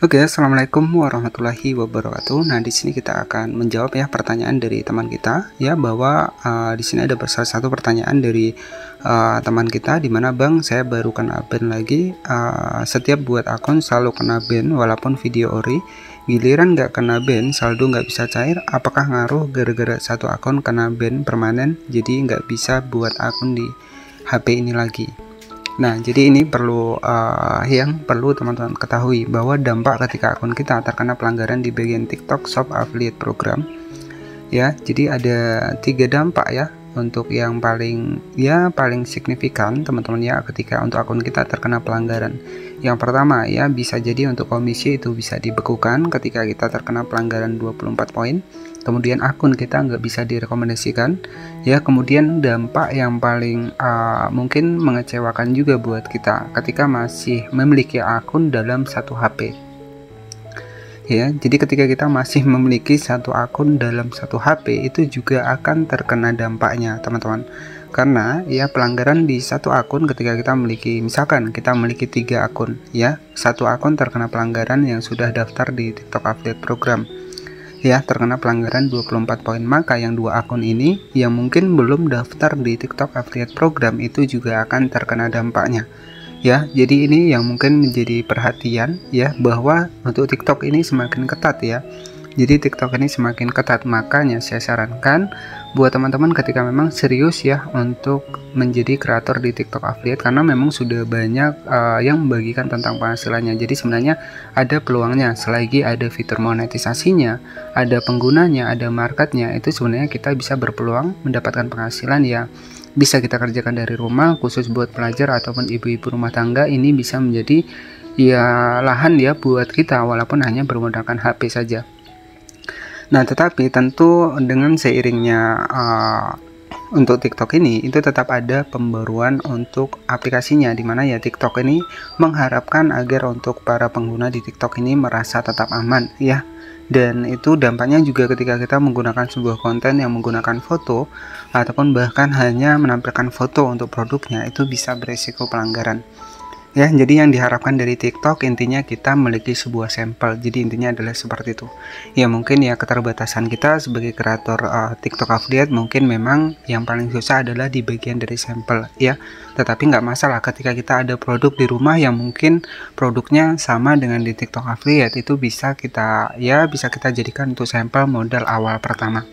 Oke, okay, assalamualaikum warahmatullahi wabarakatuh. Nah, di sini kita akan menjawab ya pertanyaan dari teman kita ya bahwa uh, di sini ada salah satu pertanyaan dari uh, teman kita di mana bang saya baru kena ban lagi. Uh, setiap buat akun selalu kena ban walaupun video ori. Giliran nggak kena ban, saldo nggak bisa cair. Apakah ngaruh gara-gara satu akun kena ban permanen jadi nggak bisa buat akun di HP ini lagi? Nah, jadi ini perlu uh, yang perlu teman-teman ketahui bahwa dampak ketika akun kita terkena pelanggaran di bagian TikTok Shop Affiliate Program ya. Jadi ada tiga dampak ya untuk yang paling ya paling signifikan teman-teman ya ketika untuk akun kita terkena pelanggaran yang pertama ya bisa jadi untuk komisi itu bisa dibekukan ketika kita terkena pelanggaran 24 poin kemudian akun kita nggak bisa direkomendasikan ya kemudian dampak yang paling uh, mungkin mengecewakan juga buat kita ketika masih memiliki akun dalam satu HP ya jadi ketika kita masih memiliki satu akun dalam satu HP itu juga akan terkena dampaknya teman-teman karena ya pelanggaran di satu akun ketika kita memiliki misalkan kita memiliki tiga akun ya satu akun terkena pelanggaran yang sudah daftar di TikTok Affiliate Program ya terkena pelanggaran 24 poin maka yang dua akun ini yang mungkin belum daftar di TikTok Affiliate Program itu juga akan terkena dampaknya ya jadi ini yang mungkin menjadi perhatian ya bahwa untuk TikTok ini semakin ketat ya jadi TikTok ini semakin ketat makanya saya sarankan buat teman-teman ketika memang serius ya untuk menjadi kreator di TikTok affiliate karena memang sudah banyak uh, yang membagikan tentang penghasilannya jadi sebenarnya ada peluangnya selagi ada fitur monetisasinya ada penggunanya ada marketnya itu sebenarnya kita bisa berpeluang mendapatkan penghasilan ya bisa kita kerjakan dari rumah khusus buat pelajar ataupun ibu-ibu rumah tangga ini bisa menjadi ya lahan ya buat kita walaupun hanya bermodalkan HP saja. Nah, tetapi tentu dengan seiringnya uh, untuk TikTok ini itu tetap ada pembaruan untuk aplikasinya di mana ya TikTok ini mengharapkan agar untuk para pengguna di TikTok ini merasa tetap aman ya dan itu dampaknya juga ketika kita menggunakan sebuah konten yang menggunakan foto ataupun bahkan hanya menampilkan foto untuk produknya itu bisa beresiko pelanggaran ya jadi yang diharapkan dari TikTok intinya kita memiliki sebuah sampel jadi intinya adalah seperti itu ya mungkin ya keterbatasan kita sebagai kreator uh, TikTok affiliate mungkin memang yang paling susah adalah di bagian dari sampel ya tetapi nggak masalah ketika kita ada produk di rumah yang mungkin produknya sama dengan di TikTok affiliate itu bisa kita ya bisa kita jadikan untuk sampel modal awal pertama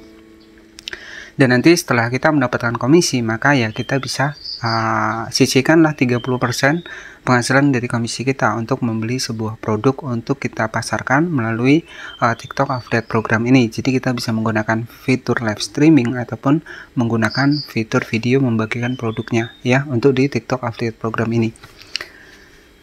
dan nanti setelah kita mendapatkan komisi maka ya kita bisa uh, sisihkanlah 30% penghasilan dari komisi kita untuk membeli sebuah produk untuk kita pasarkan melalui uh, TikTok Affiliate Program ini. Jadi kita bisa menggunakan fitur live streaming ataupun menggunakan fitur video membagikan produknya ya untuk di TikTok Affiliate Program ini.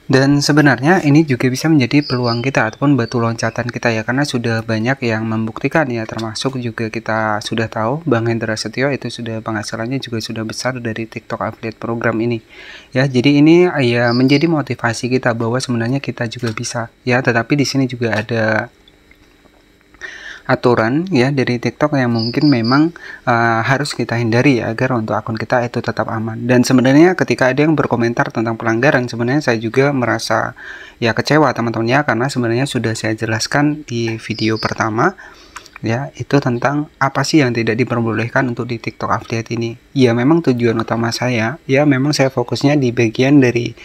Dan sebenarnya ini juga bisa menjadi peluang kita ataupun batu loncatan kita ya karena sudah banyak yang membuktikan ya termasuk juga kita sudah tahu Bang Hendra Setio itu sudah penghasilannya juga sudah besar dari TikTok affiliate program ini. Ya, jadi ini ya menjadi motivasi kita bahwa sebenarnya kita juga bisa. Ya, tetapi di sini juga ada aturan ya dari TikTok yang mungkin memang uh, harus kita hindari ya agar untuk akun kita itu tetap aman. Dan sebenarnya ketika ada yang berkomentar tentang pelanggaran sebenarnya saya juga merasa ya kecewa teman-teman ya karena sebenarnya sudah saya jelaskan di video pertama ya itu tentang apa sih yang tidak diperbolehkan untuk di TikTok update ini ya memang tujuan utama saya ya memang saya fokusnya di bagian dari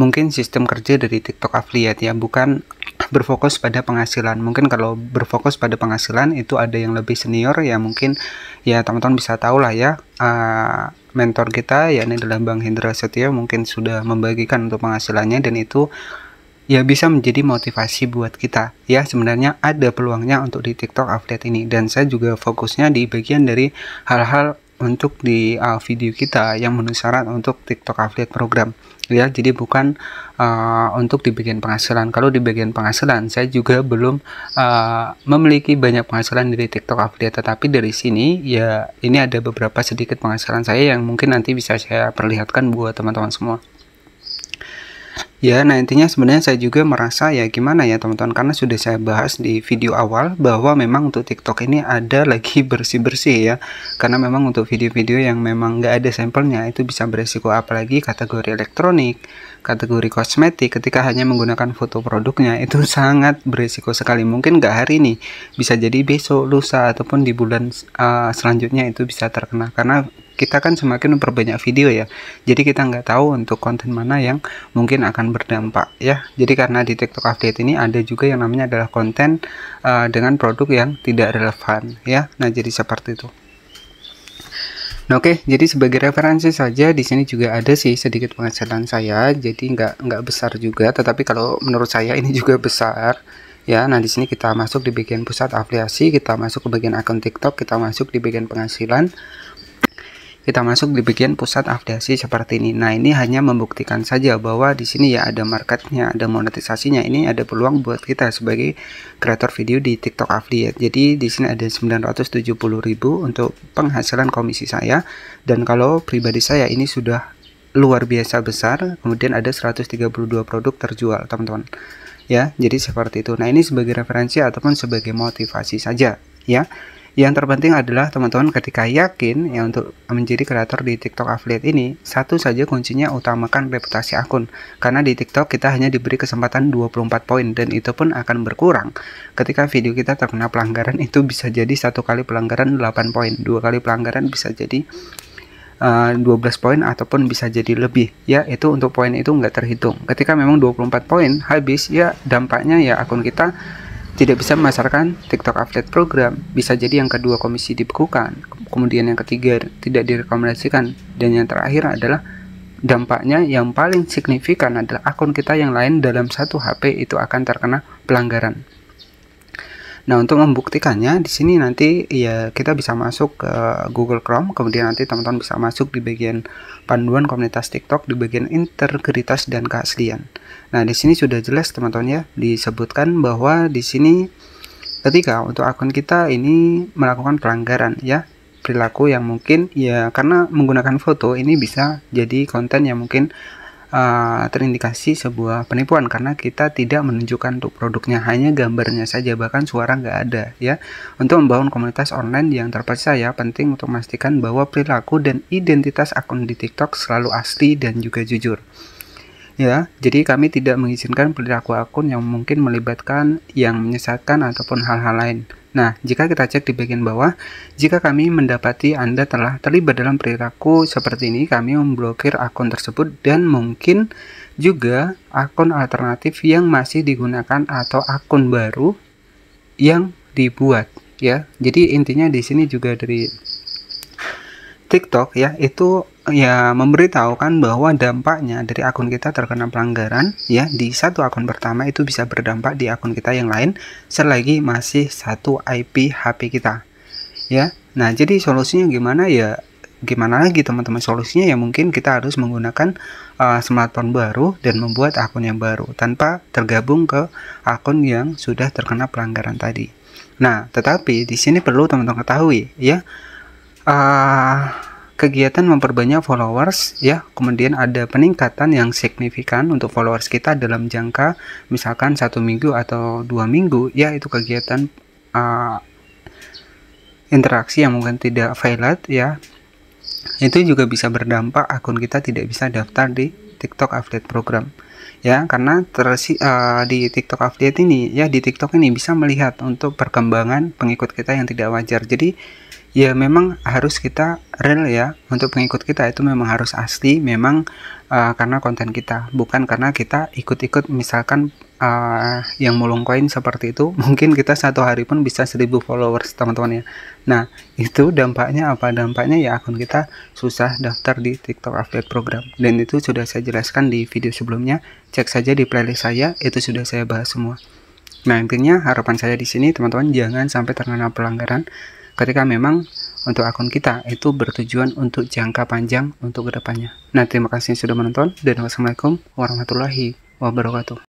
mungkin sistem kerja dari TikTok affiliate ya bukan berfokus pada penghasilan. Mungkin kalau berfokus pada penghasilan itu ada yang lebih senior ya mungkin ya teman-teman bisa tahu lah ya uh, mentor kita ya ini adalah Bang Hendra Setia mungkin sudah membagikan untuk penghasilannya dan itu ya bisa menjadi motivasi buat kita ya sebenarnya ada peluangnya untuk di TikTok affiliate ini dan saya juga fokusnya di bagian dari hal-hal untuk di uh, video kita yang menusarat untuk TikTok affiliate program Gitu ya jadi bukan uh, untuk di bagian penghasilan kalau di bagian penghasilan saya juga belum uh, memiliki banyak penghasilan dari TikTok affiliate tetapi dari sini ya ini ada beberapa sedikit penghasilan saya yang mungkin nanti bisa saya perlihatkan buat teman-teman semua Ya, nah intinya sebenarnya saya juga merasa ya gimana ya teman-teman karena sudah saya bahas di video awal bahwa memang untuk TikTok ini ada lagi bersih-bersih ya. Karena memang untuk video-video yang memang nggak ada sampelnya itu bisa beresiko apalagi kategori elektronik kategori kosmetik ketika hanya menggunakan foto produknya itu sangat berisiko sekali mungkin nggak hari ini bisa jadi besok lusa ataupun di bulan uh, selanjutnya itu bisa terkena karena kita kan semakin memperbanyak video ya jadi kita nggak tahu untuk konten mana yang mungkin akan berdampak ya jadi karena di TikTok update ini ada juga yang namanya adalah konten uh, dengan produk yang tidak relevan ya nah jadi seperti itu Nah, oke, okay, jadi sebagai referensi saja di sini juga ada sih sedikit penghasilan saya, jadi nggak nggak besar juga, tetapi kalau menurut saya ini juga besar. Ya, nah di sini kita masuk di bagian pusat afiliasi, kita masuk ke bagian akun TikTok, kita masuk di bagian penghasilan. Kita masuk di bagian pusat afiliasi seperti ini. Nah, ini hanya membuktikan saja bahwa di sini ya ada marketnya, ada monetisasinya. Ini ada peluang buat kita sebagai kreator video di TikTok affiliate. Jadi di sini ada 970.000 untuk penghasilan komisi saya. Dan kalau pribadi saya ini sudah luar biasa besar. Kemudian ada 132 produk terjual, teman-teman. Ya, jadi seperti itu. Nah, ini sebagai referensi ataupun sebagai motivasi saja, ya. Yang terpenting adalah teman-teman ketika yakin ya untuk menjadi kreator di TikTok affiliate ini, satu saja kuncinya utamakan reputasi akun. Karena di TikTok kita hanya diberi kesempatan 24 poin dan itu pun akan berkurang. Ketika video kita terkena pelanggaran itu bisa jadi satu kali pelanggaran 8 poin, dua kali pelanggaran bisa jadi uh, eh, 12 poin ataupun bisa jadi lebih ya itu untuk poin itu enggak terhitung ketika memang 24 poin habis ya dampaknya ya akun kita tidak bisa memasarkan TikTok affiliate program, bisa jadi yang kedua komisi dibekukan, kemudian yang ketiga tidak direkomendasikan, dan yang terakhir adalah dampaknya yang paling signifikan adalah akun kita yang lain dalam satu HP itu akan terkena pelanggaran. Nah, untuk membuktikannya di sini nanti ya kita bisa masuk ke Google Chrome, kemudian nanti teman-teman bisa masuk di bagian panduan komunitas TikTok di bagian integritas dan keaslian. Nah, di sini sudah jelas teman-teman ya disebutkan bahwa di sini ketika untuk akun kita ini melakukan pelanggaran ya perilaku yang mungkin ya karena menggunakan foto ini bisa jadi konten yang mungkin uh, terindikasi sebuah penipuan karena kita tidak menunjukkan untuk produknya hanya gambarnya saja bahkan suara nggak ada ya untuk membangun komunitas online yang terpercaya penting untuk memastikan bahwa perilaku dan identitas akun di TikTok selalu asli dan juga jujur ya jadi kami tidak mengizinkan perilaku akun yang mungkin melibatkan yang menyesatkan ataupun hal-hal lain Nah, jika kita cek di bagian bawah, jika kami mendapati Anda telah terlibat dalam perilaku seperti ini, kami memblokir akun tersebut dan mungkin juga akun alternatif yang masih digunakan atau akun baru yang dibuat ya. Jadi intinya di sini juga dari TikTok ya itu ya memberitahukan bahwa dampaknya dari akun kita terkena pelanggaran ya di satu akun pertama itu bisa berdampak di akun kita yang lain selagi masih satu IP HP kita ya nah jadi solusinya gimana ya gimana lagi teman-teman solusinya ya mungkin kita harus menggunakan uh, smartphone baru dan membuat akun yang baru tanpa tergabung ke akun yang sudah terkena pelanggaran tadi. Nah, tetapi di sini perlu teman-teman ketahui ya uh, kegiatan memperbanyak followers ya kemudian ada peningkatan yang signifikan untuk followers kita dalam jangka misalkan satu minggu atau dua minggu ya itu kegiatan uh, interaksi yang mungkin tidak valid ya itu juga bisa berdampak akun kita tidak bisa daftar di TikTok Affiliate Program ya karena tersi uh, di TikTok Affiliate ini ya di TikTok ini bisa melihat untuk perkembangan pengikut kita yang tidak wajar jadi ya memang harus kita real ya untuk pengikut kita itu memang harus asli memang uh, karena konten kita bukan karena kita ikut-ikut misalkan uh, yang mulung koin seperti itu mungkin kita satu hari pun bisa 1000 followers teman-teman ya nah itu dampaknya apa dampaknya ya akun kita susah daftar di TikTok affiliate program dan itu sudah saya jelaskan di video sebelumnya cek saja di playlist saya itu sudah saya bahas semua Nah, intinya harapan saya di sini teman-teman jangan sampai terkena pelanggaran ketika memang untuk akun kita itu bertujuan untuk jangka panjang untuk kedepannya. Nah, terima kasih sudah menonton dan wassalamualaikum warahmatullahi wabarakatuh.